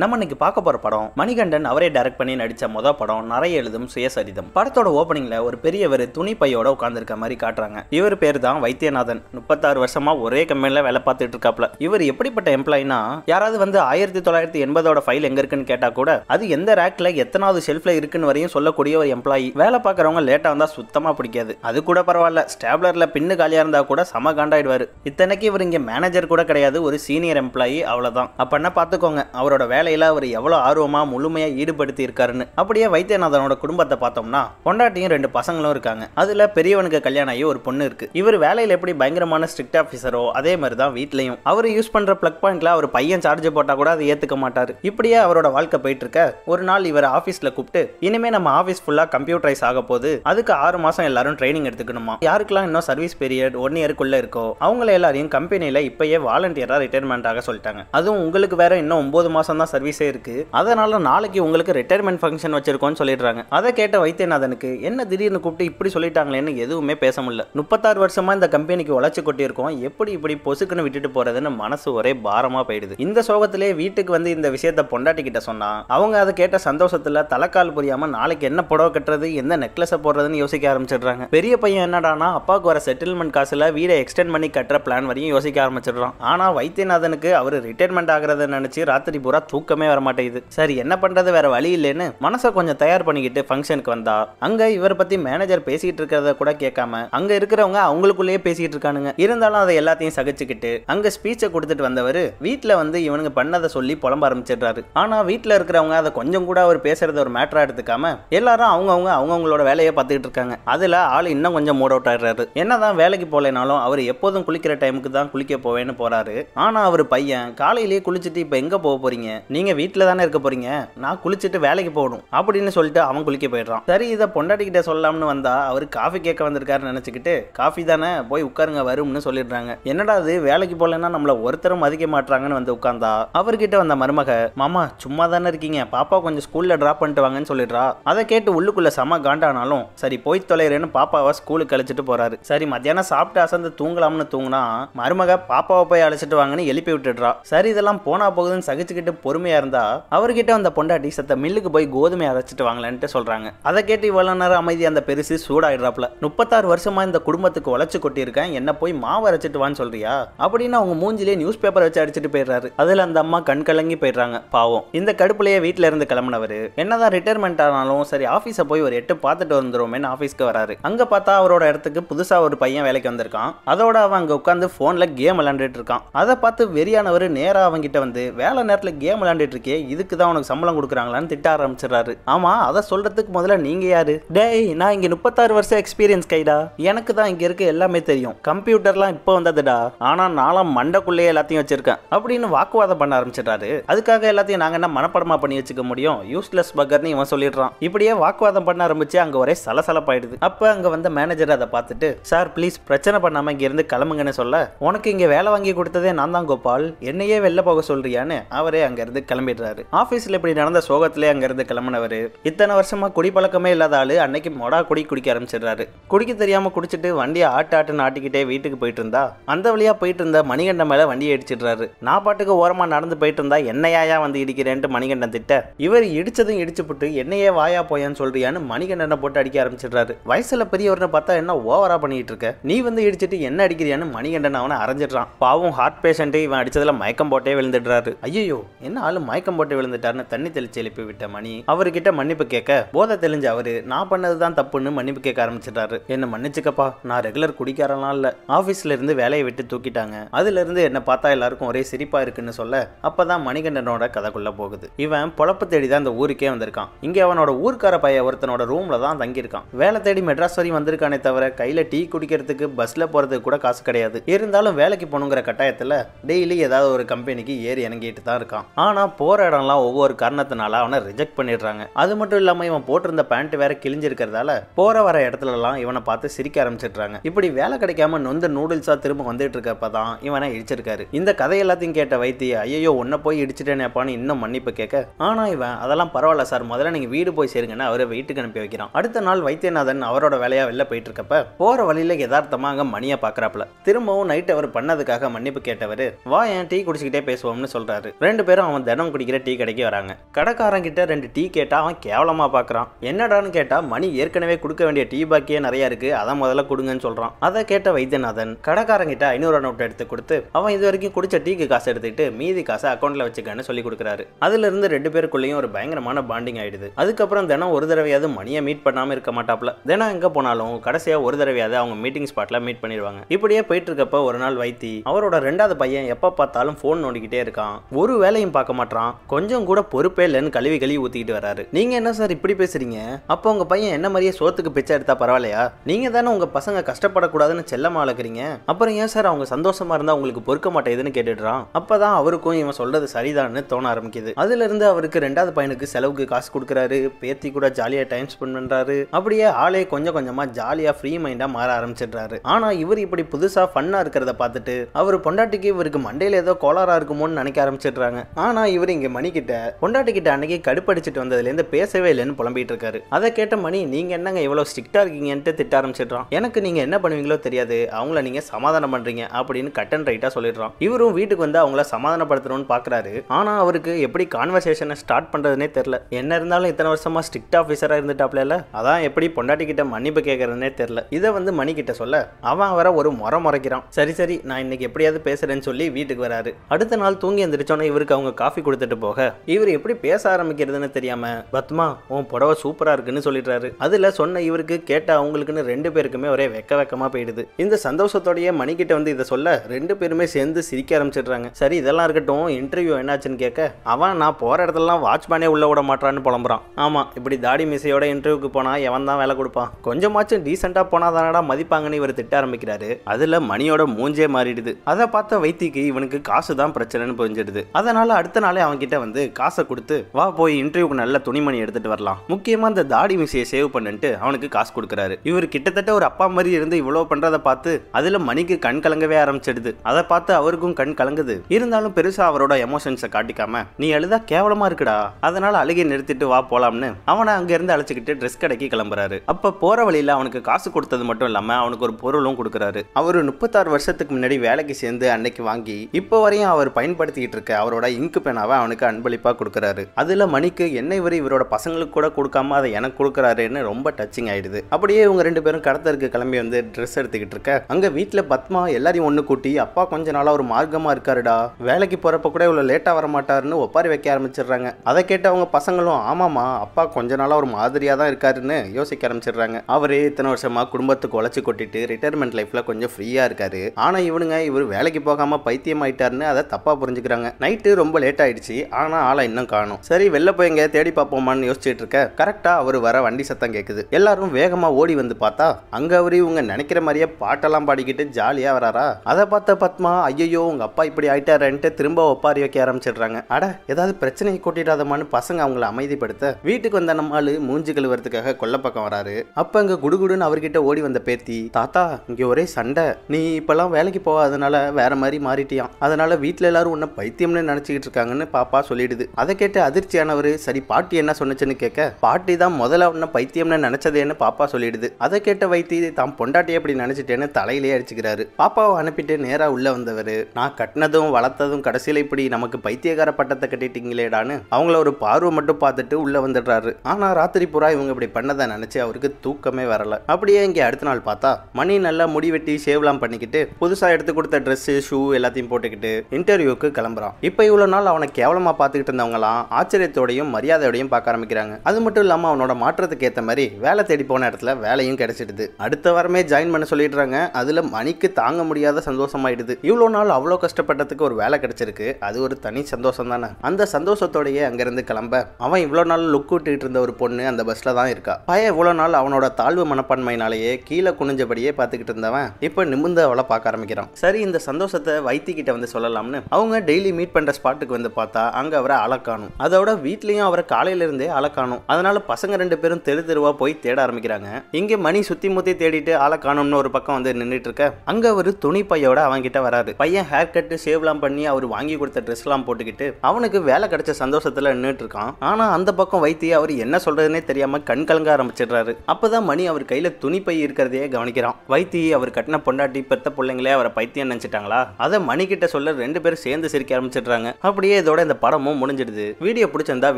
நம்ம இன்னைக்கு பார்க்க போற படம் மணிகண்டன் அவரே டைரக்ட் பண்ணி நடிச்ச மொத படம் நிறைய எழுதும் சுயசரிதம் படத்தோட ஓப்பனிங்ல ஒரு பெரியவர் துணி பையோட உட்கார்ந்துருக்க மாதிரி காட்டுறாங்க இவர் பேர் தான் வைத்தியநாதன் முப்பத்தாறு வருஷமா ஒரே கம்பெனில வேலை பார்த்துட்டு இருக்காப்ல இவர் எப்படிப்பட்ட எம்ப்ளாயினா யாராவது வந்து ஆயிரத்தி தொள்ளாயிரத்தி எண்பதோட ஃபைல் எங்க இருக்குன்னு கேட்டா கூட அது எந்த ரேக்ல எத்தனாவது ஷெல்ஃப்ல இருக்குன்னு வரையும் சொல்லக்கூடிய ஒரு எம்ப்ளாயி வேலை பார்க்குறவங்க லேட்டா வந்தா சுத்தமா பிடிக்காது அது கூட பரவாயில்ல ஸ்டாப்லர்ல பின்னு காலியா இருந்தா கூட சம காண்டாயிடுவாரு இத்தனைக்கு இவர் இங்க மேனேஜர் கூட கிடையாது ஒரு சீனியர் எம்ப்ளாயி அவ்வளவுதான் என்ன பாத்துக்கோங்க அவரோட வேலை வேலையில அவர் எவ்வளோ ஆர்வமா முழுமையாக ஈடுபடுத்தி இருக்காருன்னு அப்படியே வைத்தியநாதனோட குடும்பத்தை பார்த்தோம்னா பொண்டாட்டியும் ரெண்டு பசங்களும் இருக்காங்க அதில் பெரியவனுக்கு கல்யாணம் ஆகி ஒரு பொண்ணு இருக்கு இவர் வேலையில் எப்படி பயங்கரமான ஸ்ட்ரிக்ட் ஆஃபீஸரோ அதே மாதிரி தான் வீட்லையும் அவர் யூஸ் பண்ணுற பிளக் பாயிண்ட்ல அவர் பையன் சார்ஜ் போட்டால் கூட அதை ஏத்துக்க மாட்டார் இப்படியே அவரோட வாழ்க்கை போயிட்டு இருக்க ஒரு நாள் இவர் ஆபீஸ்ல கூப்பிட்டு இனிமே நம்ம ஆஃபீஸ் ஃபுல்லா கம்ப்யூட்டரைஸ் ஆக போது அதுக்கு ஆறு மாதம் எல்லாரும் ட்ரைனிங் எடுத்துக்கணுமா யாருக்கெல்லாம் இன்னும் சர்வீஸ் பீரியட் ஒன் இயருக்குள்ள இருக்கோ அவங்கள எல்லாரையும் கம்பெனியில் இப்பயே வாலண்டியராக ரிட்டையர்மெண்ட் ஆக சொல்லிட்டாங்க அதுவும் உங்களுக்கு வேற இன்னும் ஒன்பது மாதம் தான் சர்வீஸே இருக்குது அதனால் நாளைக்கு உங்களுக்கு ரிட்டையர்மெண்ட் ஃபங்க்ஷன் வச்சிருக்கோம்னு சொல்லிடுறாங்க அதை கேட்ட வைத்தியநாதனுக்கு என்ன திடீர்னு கூப்பிட்டு இப்படி சொல்லிட்டாங்களேன்னு எதுவுமே பேச முடியல முப்பத்தாறு வருஷமாக இந்த கம்பெனிக்கு உழைச்சி கொட்டியிருக்கோம் எப்படி இப்படி பொசுக்குன்னு விட்டுட்டு போகிறதுன்னு மனசு ஒரே பாரமாக போயிடுது இந்த சோகத்திலே வீட்டுக்கு வந்து இந்த விஷயத்த பொண்டாட்டிக்கிட்ட சொன்னா அவங்க அதை கேட்ட சந்தோஷத்தில் தலைக்கால் புரியாமல் நாளைக்கு என்ன புடவை கட்டுறது எந்த நெக்லஸை போடுறதுன்னு யோசிக்க ஆரம்பிச்சிடுறாங்க பெரிய பையன் என்னடானா அப்பாவுக்கு வர செட்டில்மெண்ட் காசில் வீடை எக்ஸ்டெண்ட் பண்ணி கட்டுற பிளான் வரையும் யோசிக்க ஆரம்பிச்சிடுறான் ஆனால் வைத்தியநாதனுக்கு அவர் ரிட்டையர்மெண்ட் ஆகிறத நினைச்சு ராத்திரி பூரா தூக்க தூக்கமே வர மாட்டேங்குது சரி என்ன பண்ணுறது வேற வழி இல்லைன்னு மனசை கொஞ்சம் தயார் பண்ணிக்கிட்டு ஃபங்க்ஷனுக்கு வந்தா அங்கே இவரை பற்றி மேனேஜர் பேசிட்டு இருக்கிறத கூட கேட்காம அங்கே இருக்கிறவங்க அவங்களுக்குள்ளேயே பேசிட்டு இருக்கானுங்க இருந்தாலும் அதை எல்லாத்தையும் சகிச்சுக்கிட்டு அங்கே ஸ்பீச்சை கொடுத்துட்டு வந்தவர் வீட்டில் வந்து இவனுங்க பண்ணதை சொல்லி புலம்ப ஆரம்பிச்சிடுறாரு ஆனால் வீட்டில் இருக்கிறவங்க அதை கொஞ்சம் கூட அவர் பேசுறத ஒரு மேட்டரா எடுத்துக்காம எல்லாரும் அவங்கவுங்க அவங்கவுங்களோட வேலையை பார்த்துக்கிட்டு இருக்காங்க அதில் ஆள் இன்னும் கொஞ்சம் மூட் அவுட் ஆயிடுறாரு என்னதான் வேலைக்கு போலனாலும் அவர் எப்போதும் குளிக்கிற டைமுக்கு தான் குளிக்க போவேன்னு போறாரு ஆனால் அவர் பையன் காலையிலேயே குளிச்சுட்டு இப்போ எங்கே போக போறீங்க நீங்கள் வீட்டில் தானே இருக்க போறீங்க நான் குளிச்சுட்டு வேலைக்கு போகணும் அப்படின்னு சொல்லிட்டு அவன் குளிக்க போயிடுறான் சரி இதை பொண்டாட்டிக்கிட்ட சொல்லலாம்னு வந்தா அவர் காஃபி கேட்க வந்திருக்காரு நினச்சிக்கிட்டு காஃபி தானே போய் உட்காருங்க வரும்னு சொல்லிடுறாங்க என்னடா அது வேலைக்கு போகலன்னா நம்மளை ஒருத்தரும் மதிக்க மாட்டாங்கன்னு வந்து உட்காந்தா அவர்கிட்ட வந்த மருமக மாமா சும்மா தானே இருக்கீங்க பாப்பா கொஞ்சம் ஸ்கூலில் ட்ராப் பண்ணிட்டு வாங்கன்னு சொல்லிடுறா அதை கேட்டு உள்ளுக்குள்ளே செம காண்டானாலும் சரி போய் தொலைகிறேன்னு பாப்பாவை ஸ்கூலுக்கு அழைச்சிட்டு போறாரு சரி மத்தியானம் சாப்பிட்டு அசந்து தூங்கலாம்னு தூங்கினா மருமக பாப்பாவை போய் அழைச்சிட்டு வாங்கன்னு எழுப்பி விட்டுடுறா சரி இதெல்லாம் போனா போகுதுன்னு சகிச்சுக்கிட்டு பொறுமை கொடுமையாக இருந்தா அவர்கிட்ட அந்த பொண்டாட்டி சத்த மில்லுக்கு போய் கோதுமை அரைச்சிட்டு வாங்கலான்ட்டு சொல்றாங்க அதை கேட்டு இவ்வளவு நேரம் அமைதி அந்த பெருசு சூடாயிடுறாப்ல முப்பத்தாறு வருஷமா இந்த குடும்பத்துக்கு உழைச்சி கொட்டியிருக்கேன் என்ன போய் மாவு அரைச்சிட்டு வான்னு சொல்றியா அப்படின்னு அவங்க மூஞ்சிலே நியூஸ் பேப்பர் வச்சு அடிச்சிட்டு போயிடுறாரு அதுல அந்த அம்மா கண் கலங்கி போயிடுறாங்க பாவம் இந்த கடுப்புலையே வீட்டுல இருந்து கிளம்புனவர் என்னதான் ரிட்டையர்மெண்ட் ஆனாலும் சரி ஆஃபீஸை போய் ஒரு எட்டு பார்த்துட்டு வந்துருவோமேனு ஆஃபீஸ்க்கு வராரு அங்க பார்த்தா அவரோட இடத்துக்கு புதுசாக ஒரு பையன் வேலைக்கு வந்திருக்கான் அதோட அவன் அங்க உட்காந்து போன்ல கேம் விளாண்டுட்டு இருக்கான் அதை பார்த்து வெறியானவர் அவங்க அவங்ககிட்ட வந்து வேலை நேரத்தில் கேம் விளாண்டுட்டு இருக்கே இதுக்கு தான் உனக்கு சம்பளம் கொடுக்குறாங்களான்னு திட்ட ஆரம்பிச்சிடறாரு ஆமா அதை சொல்றதுக்கு முதல்ல நீங்க யாரு டேய் நான் இங்க முப்பத்தாறு வருஷம் எக்ஸ்பீரியன்ஸ் கைடா எனக்கு தான் இங்க இருக்க எல்லாமே தெரியும் கம்ப்யூட்டர்லாம் இப்போ வந்ததுடா ஆனா நானும் மண்டக்குள்ளேயே எல்லாத்தையும் வச்சிருக்கேன் அப்படின்னு வாக்குவாதம் பண்ண ஆரம்பிச்சிடறாரு அதுக்காக எல்லாத்தையும் நாங்க என்ன மனப்படமா பண்ணி வச்சுக்க முடியும் யூஸ்லெஸ் பக்கர்னு இவன் சொல்லிடுறான் இப்படியே வாக்குவாதம் பண்ண ஆரம்பிச்சு அங்க ஒரே சலசலப்பாயிடுது அப்ப அங்க வந்த மேனேஜர் அதை பார்த்துட்டு சார் ப்ளீஸ் பிரச்சனை பண்ணாம இங்க இருந்து கிளம்புங்கன்னு சொல்ல உனக்கு இங்க வேலை வாங்கி கொடுத்ததே நான் தான் கோபால் என்னையே வெளில போக சொல்றியான்னு அவரே அங்க இருந்து கிளம்பிடுறாரு ஆஃபீஸில் இப்படி நடந்த சோகத்திலே அங்கேருந்து கிளம்பினவர் இத்தனை வருஷமா குடிப்பழக்கமே இல்லாத ஆள் அன்னைக்கு மொடா குடி குடிக்க ஆரம்பிச்சிடுறாரு குடிக்க தெரியாம குடிச்சிட்டு வண்டியை ஆட்டு ஆட்டுன்னு ஆட்டிக்கிட்டே வீட்டுக்கு போயிட்டு இருந்தா அந்த வழியா போயிட்டு இருந்த மணிகண்டம் மேல வண்டியை இடிச்சிடுறாரு நான் பாட்டுக்கு ஓரமா நடந்து போயிட்டு இருந்தா என்னையாயா வந்து இடிக்கிறேன்ட்டு மணிகண்டன் திட்ட இவர் இடிச்சதும் இடிச்சு போட்டு என்னையே வாயா போயான்னு சொல்றியான்னு மணிகண்டனை போட்டு அடிக்க ஆரம்பிச்சிடுறாரு வயசுல பெரியவர்னு பார்த்தா என்ன ஓவரா பண்ணிட்டு இருக்க நீ வந்து இடிச்சிட்டு என்ன அடிக்கிறியான்னு மணிகண்டன் அவனை அரைஞ்சிடுறான் பாவம் ஹார்ட் பேஷண்ட்டு இவன் அடிச்சதுல மயக்கம் போட்டே விழுந்துடுறாரு ஐயோ என்ன ஆளு மயக்கம் போட்டு விழுந்துட்டாருன்னு தண்ணி தெளிச்சு எழுப்பி விட்ட மணி அவர்கிட்ட மன்னிப்பு கேட்க போதை தெளிஞ்ச அவரு நான் பண்ணதுதான் தப்புன்னு மன்னிப்பு கேட்க ஆரம்பிச்சிட்டாரு என்ன மன்னிச்சுக்கப்பா நான் ரெகுலர் குடிக்காரலாம் இல்ல ஆபீஸ்ல இருந்து வேலையை விட்டு தூக்கிட்டாங்க அதுல இருந்து என்ன பார்த்தா எல்லாருக்கும் ஒரே சிரிப்பா இருக்குன்னு சொல்ல அப்பதான் மணிகண்டனோட கதைக்குள்ள போகுது இவன் பொழப்பு தேடி தான் இந்த ஊருக்கே வந்திருக்கான் இங்க அவனோட ஊர்க்கார பைய ஒருத்தனோட ரூம்ல தான் தங்கியிருக்கான் வேலை தேடி மெட்ராஸ் வரையும் வந்திருக்கானே தவிர கையில டீ குடிக்கிறதுக்கு பஸ்ல போறதுக்கு கூட காசு கிடையாது இருந்தாலும் வேலைக்கு போகணுங்கிற கட்டாயத்துல டெய்லி ஏதாவது ஒரு கம்பெனிக்கு ஏறி இறங்கிட்டு தான் இருக்கான் ஆனால் போகிற இடம்லாம் ஒவ்வொரு காரணத்தினால அவனை ரிஜெக்ட் பண்ணிடுறாங்க அது மட்டும் இல்லாமல் இவன் போட்டிருந்த பேண்ட் வேற கிழிஞ்சிருக்கிறதால போகிற வர இடத்துலலாம் இவனை பார்த்து சிரிக்க ஆரம்பிச்சிடுறாங்க இப்படி வேலை கிடைக்காம நொந்த நூடுல்ஸாக திரும்ப வந்துட்டு இருக்கப்ப தான் இவனை இடிச்சிருக்காரு இந்த கதை எல்லாத்தையும் கேட்ட வைத்திய ஐயோ உன்னை போய் இடிச்சிட்டேனேப்பான்னு இன்னும் மன்னிப்பு கேட்க ஆனால் இவன் அதெல்லாம் பரவாயில்ல சார் முதல்ல நீங்கள் வீடு போய் சேருங்கன்னு அவரை வீட்டுக்கு அனுப்பி வைக்கிறான் அடுத்த நாள் வைத்தியநாதன் அவரோட வேலையாக வெளில போயிட்டு இருக்கப்ப போகிற வழியில் யதார்த்தமாக அங்க மணியை பார்க்குறாப்புல திரும்பவும் நைட் அவர் பண்ணதுக்காக மன்னிப்பு கேட்டவர் வா ஏன் டீ குடிச்சுக்கிட்டே பேசுவோம்னு சொல்கிறாரு ரெண்டு பேரும் அவன் அவன் தினம் குடிக்கிற டீ கடைக்கு வராங்க கடைக்காரங்கிட்ட ரெண்டு டீ கேட்டால் அவன் கேவலமா பாக்குறான் என்னடான்னு கேட்டா மணி ஏற்கனவே கொடுக்க வேண்டிய டீ பாக்கியே நிறையா இருக்குது அதை முதல்ல கொடுங்கன்னு சொல்றான் அதை கேட்ட வைத்தியநாதன் கடைக்காரங்கிட்ட ஐநூறு நோட்டு எடுத்து கொடுத்து அவன் இது வரைக்கும் குடிச்ச டீக்கு காசு எடுத்துக்கிட்டு மீதி காசை அக்கௌண்ட்டில் வச்சுக்கன்னு சொல்லி கொடுக்குறாரு அதுல இருந்து ரெண்டு பேருக்குள்ளேயும் ஒரு பயங்கரமான பாண்டிங் ஆயிடுது அதுக்கப்புறம் தினம் ஒரு தடவையாவது மணியை மீட் பண்ணாம இருக்க மாட்டாப்ல தினம் எங்கே போனாலும் கடைசியாக ஒரு தடவையாவது அவங்க மீட்டிங் ஸ்பாட்டில் மீட் பண்ணிடுவாங்க இப்படியே போயிட்டு இருக்கப்ப ஒரு நாள் வைத்தி அவரோட ரெண்டாவது பையன் எப்போ பார்த்தாலும் ஃபோன் நோண்டிக்கிட்டே இருக்கான் ஒரு வேலையும் பார்க்க மாட்டான் கொஞ்சம் கூட பொறுப்பே இல்லைன்னு கழுவி கழுவி ஊத்திட்டு வராரு நீங்க என்ன சார் இப்படி பேசுறீங்க அப்போ உங்க பையன் என்ன மாதிரியே சோத்துக்கு பிச்சை எடுத்தா பரவாயில்லையா நீங்க தானே உங்க பசங்க கஷ்டப்படக்கூடாதுன்னு செல்லமா அளக்குறீங்க அப்புறம் ஏன் சார் அவங்க சந்தோஷமா இருந்தா உங்களுக்கு பொறுக்க மாட்டேதுன்னு கேட்டுடுறான் அப்பதான் அவருக்கும் இவன் சொல்றது சரிதான்னு தோண ஆரம்பிக்குது அதுல இருந்து அவருக்கு ரெண்டாவது பையனுக்கு செலவுக்கு காசு கொடுக்குறாரு பேத்தி கூட ஜாலியா டைம் ஸ்பெண்ட் பண்றாரு அப்படியே ஆளே கொஞ்சம் கொஞ்சமா ஜாலியா ஃப்ரீ மைண்டா மாற ஆரம்பிச்சிடுறாரு ஆனா இவர் இப்படி புதுசா ஃபன்னா இருக்கிறத பார்த்துட்டு அவர் பொண்டாட்டிக்கு இவருக்கு மண்டையில ஏதோ கோளாரா இருக்குமோன்னு நினைக்க ஆரம்பிச்சிடுறாங்க ஆனா ஆனா இவர் இங்கே மணிக்கிட்ட பொண்டாட்டி கிட்ட அன்னைக்கு கடுப்படிச்சிட்டு வந்ததுலேருந்து பேசவே இல்லைன்னு புலம்பிட்டு இருக்காரு அதை கேட்ட மணி நீங்க என்னங்க இவ்வளவு ஸ்ட்ரிக்டா இருக்கீங்கன்ட்டு திட்ட ஆரம்பிச்சிடுறான் எனக்கு நீங்கள் என்ன பண்ணுவீங்களோ தெரியாது அவங்கள நீங்கள் சமாதானம் பண்ணுறீங்க அப்படின்னு கட் அண்ட் ரைட்டாக சொல்லிடுறான் இவரும் வீட்டுக்கு வந்து அவங்கள சமாதானப்படுத்தணும்னு பார்க்குறாரு ஆனால் அவருக்கு எப்படி கான்வர்சேஷனை ஸ்டார்ட் பண்றதுனே தெரில என்ன இருந்தாலும் இத்தனை வருஷமா ஸ்ட்ரிக்ட் ஆஃபீஸராக இருந்துட்டாப்ல அதான் எப்படி பொண்டாட்டி கிட்ட மன்னிப்பு கேட்கறதுனே தெரில இதை வந்து மணி கிட்ட சொல்ல அவன் வர ஒரு முறை முறைக்கிறான் சரி சரி நான் இன்னைக்கு எப்படியாவது பேசுறேன்னு சொல்லி வீட்டுக்கு வராரு அடுத்த நாள் தூங்கி எந்திரிச்சோன்னா இவருக்கு அவங்க காஃபி காஃபி கொடுத்துட்டு போக இவர் எப்படி பேச ஆரம்பிக்கிறதுன்னு தெரியாம பத்மா உன் புடவை சூப்பரா இருக்குன்னு சொல்லிடுறாரு அதுல சொன்ன இவருக்கு கேட்ட அவங்களுக்குன்னு ரெண்டு பேருக்குமே ஒரே வெக்க வெக்கமா போயிடுது இந்த சந்தோஷத்தோடைய மணிக்கிட்ட வந்து இதை சொல்ல ரெண்டு பேருமே சேர்ந்து சிரிக்க ஆரம்பிச்சிடுறாங்க சரி இதெல்லாம் இருக்கட்டும் இன்டர்வியூ என்னாச்சுன்னு கேட்க அவன் நான் போற இடத்துலலாம் வாட்ச்மேனே உள்ள விட மாட்டான்னு புலம்புறான் ஆமா இப்படி தாடி மிசையோட இன்டர்வியூக்கு போனா எவன் தான் வேலை கொடுப்பான் கொஞ்சமாச்சும் டீசெண்டா போனா தானடா மதிப்பாங்கன்னு இவர் திட்ட ஆரம்பிக்கிறாரு அதுல மணியோட மூஞ்சே மாறிடுது அதை பார்த்த வைத்திக்கு இவனுக்கு காசு தான் பிரச்சனைன்னு புரிஞ்சிடுது அதனால அடுத்த நாளே அவன்கிட்ட வந்து காசை கொடுத்து வா போய் இன்டர்வியூக்கு நல்ல துணிமணி எடுத்துட்டு வரலாம் முக்கியமா அந்த தாடி மிசையை சேவ் பண்ணிட்டு அவனுக்கு காசு கொடுக்குறாரு இவர் கிட்டத்தட்ட ஒரு அப்பா மாதிரி இருந்து இவ்வளவு பண்றதை பார்த்து அதுல மணிக்கு கண் கலங்கவே ஆரம்பிச்சிடுது அதை பார்த்து அவருக்கும் கண் கலங்குது இருந்தாலும் பெருசா அவரோட எமோஷன்ஸை காட்டிக்காம நீ எழுதா கேவலமா இருக்குடா அதனால அழுகை நிறுத்திட்டு வா போலாம்னு அவனை அங்க இருந்து அழைச்சிக்கிட்டு ட்ரெஸ் கடைக்கு கிளம்புறாரு அப்ப போற வழியில அவனுக்கு காசு கொடுத்தது மட்டும் இல்லாம அவனுக்கு ஒரு பொருளும் கொடுக்குறாரு அவர் முப்பத்தாறு வருஷத்துக்கு முன்னாடி வேலைக்கு சேர்ந்து அன்னைக்கு வாங்கி இப்போ வரையும் அவர் பயன்படுத்திக்கிட்டு இருக்க அவரோட இங்கு பேனாவை அவனுக்கு அன்பளிப்பாக கொடுக்குறாரு அதில் மணிக்கு என்னை இவர் இவரோட பசங்களுக்கு கூட கொடுக்காம அதை எனக்கு கொடுக்குறாருன்னு ரொம்ப டச்சிங் ஆயிடுது அப்படியே இவங்க ரெண்டு பேரும் கடத்தருக்கு கிளம்பி வந்து ட்ரெஸ் எடுத்துக்கிட்டு இருக்க அங்கே வீட்டில் பத்மா எல்லாரையும் ஒன்று கூட்டி அப்பா கொஞ்ச நாளாக ஒரு மார்க்கமாக இருக்காருடா வேலைக்கு போகிறப்ப கூட இவ்வளோ லேட்டாக வர ஒப்பாரி வைக்க ஆரம்பிச்சிடுறாங்க அதை கேட்டு அவங்க பசங்களும் ஆமாமா அப்பா கொஞ்ச நாளாக ஒரு மாதிரியாக தான் இருக்காருன்னு யோசிக்க ஆரம்பிச்சிடுறாங்க அவரே இத்தனை வருஷமாக குடும்பத்துக்கு உழைச்சி கொட்டிட்டு ரிட்டைர்மெண்ட் லைஃப்பில் கொஞ்சம் ஃப்ரீயாக இருக்காரு ஆனால் இவனுங்க இவர் வேலைக்கு போகாமல் பைத்தியம் ஆயிட்டாருன்னு அதை தப்பாக புரிஞ்சுக்கிறாங்க நைட்டு ரொம்ப லேட்டாக ஆயிடுச்சு ஆனா ஆளை இன்னும் காணும் சரி வெளில போய் தேடி பார்ப்போமான்னு யோசிச்சுட்டு இருக்க கரெக்டா அவர் வர வண்டி சத்தம் கேட்குது எல்லாரும் வேகமா ஓடி வந்து பார்த்தா அங்க அவரு இவங்க நினைக்கிற மாதிரியே பாட்டெல்லாம் பாடிக்கிட்டு ஜாலியா வராரா அதை பார்த்த பத்மா ஐயோ உங்க அப்பா இப்படி ஆயிட்டாரன்ட்டு திரும்ப ஒப்பாரி வைக்க ஆரம்பிச்சிடுறாங்க அட ஏதாவது பிரச்சனையை கூட்டிடாதமான்னு பசங்க அவங்கள அமைதிப்படுத்த வீட்டுக்கு வந்த நம்மால் மூஞ்சு கழுவுறதுக்காக கொல்ல பக்கம் வராரு அப்ப அங்க குடுகுடுன்னு அவர்கிட்ட ஓடி வந்த பேத்தி தாத்தா இங்க ஒரே சண்டை நீ இப்பெல்லாம் வேலைக்கு போகாதனால வேற மாதிரி மாறிட்டியான் அதனால வீட்டுல எல்லாரும் உன்னை பைத்தியம்னு நினைச்சுக்கிட்டு இருக்காங்க இருக்காங்கன்னு பாப்பா சொல்லிடுது அதை கேட்டு அதிர்ச்சியானவர் சரி பாட்டி என்ன சொன்னுச்சுன்னு கேட்க பாட்டி தான் முதல்ல உன்ன பைத்தியம்னு நினைச்சதேன்னு பாப்பா சொல்லிடுது அதை கேட்ட வைத்தி தான் பொண்டாட்டி அப்படி நினைச்சிட்டேன்னு தலையிலேயே அடிச்சுக்கிறாரு பாப்பாவை அனுப்பிட்டு நேரா உள்ள வந்தவர் நான் கட்டினதும் வளர்த்ததும் கடைசியில் இப்படி நமக்கு பைத்தியகார பட்டத்தை கட்டிட்டீங்களேடான்னு அவங்கள ஒரு பார்வை மட்டும் பார்த்துட்டு உள்ள வந்துடுறாரு ஆனா ராத்திரி பூரா இவங்க இப்படி பண்ணதை நினைச்சு அவருக்கு தூக்கமே வரல அப்படியே இங்கே அடுத்த நாள் பார்த்தா மணி நல்லா முடி வெட்டி ஷேவ்லாம் பண்ணிக்கிட்டு புதுசா எடுத்து கொடுத்த ட்ரெஸ்ஸு ஷூ எல்லாத்தையும் போட்டுக்கிட்டு இன்டர்வியூக்கு கிளம்புறான் இப்போ இவ்வளோ நாள் அவனை கேவலமாக பார்த்துக்கிட்டு இருந்தவங்களாம் ஆச்சரியத்தோடையும் மரியாதையோடையும் பார்க்க ஆரம்பிக்கிறாங்க அது மட்டும் இல்லாமல் அவனோட மாற்றத்துக்கு ஏற்ற மாதிரி வேலை தேடி போன இடத்துல வேலையும் கிடைச்சிடுது அடுத்த வாரமே ஜாயின் பண்ண சொல்லிடுறாங்க அதில் மணிக்கு தாங்க முடியாத சந்தோஷமாயிடுது இவ்வளோ நாள் அவ்வளோ கஷ்டப்பட்டதுக்கு ஒரு வேலை கிடைச்சிருக்கு அது ஒரு தனி சந்தோஷம் தானே அந்த சந்தோஷத்தோடையே அங்கேருந்து கிளம்ப அவன் இவ்வளோ நாள் லுக் விட்டுட்டு இருந்த ஒரு பொண்ணு அந்த பஸ்ஸில் தான் இருக்கா பையன் இவ்வளோ நாள் அவனோட தாழ்வு மனப்பான்மையினாலேயே கீழே குனிஞ்சபடியே பார்த்துக்கிட்டு இருந்தவன் இப்போ நிமிந்து அவளை பார்க்க ஆரம்பிக்கிறான் சரி இந்த சந்தோஷத்தை வைத்திக்கிட்ட வந்து சொல்லலாம்னு அவங்க டெய்லி மீட் பண்ணுற ஸ்பாட்டுக்கு வந்து திறந்து பார்த்தா அங்கே அவரை அலக்காணும் அதோட வீட்லேயும் அவரை இருந்தே அலக்காணும் அதனால பசங்க ரெண்டு பேரும் தெரு தெருவாக போய் தேட ஆரம்பிக்கிறாங்க இங்கே மணி சுற்றி முத்தி தேடிட்டு அலக்காணும்னு ஒரு பக்கம் வந்து நின்றுட்டு இருக்க அங்கே அவர் துணி பையோட அவன்கிட்ட வராது பையன் ஹேர் கட்டு சேவ்லாம் பண்ணி அவர் வாங்கி கொடுத்த ட்ரெஸ்லாம் போட்டுக்கிட்டு அவனுக்கு வேலை கிடைச்ச சந்தோஷத்தில் நின்றுட்டு இருக்கான் ஆனால் அந்த பக்கம் வைத்தி அவர் என்ன சொல்கிறதுனே தெரியாமல் கண் கலங்க ஆரம்பிச்சிடுறாரு அப்பதான் மணி அவர் கையில் துணி பை இருக்கிறதையே கவனிக்கிறான் வைத்தி அவர் கட்டின பொண்டாட்டி பெத்த பிள்ளைங்களே அவரை பைத்தியம் நினைச்சிட்டாங்களா அதை மணிக்கிட்ட சொல்ல ரெண்டு பேரும் சேர்ந்து சிரிக்க ஆரம்பிச்சிடுறாங்க அப்படி அப்படியே இதோட இந்த படமும் முடிஞ்சிடுது வீடியோ பிடிச்சிருந்தா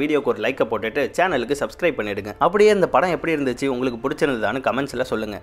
வீடியோக்கு ஒரு லைக்கை போட்டுட்டு சேனலுக்கு சப்ஸ்கிரைப் பண்ணிடுங்க அப்படியே இந்த படம் எப்படி இருந்துச்சு உங்களுக்கு பிடிச்சிருந்ததான்னு கமெண்ட்ஸில் சொல்லுங்கள்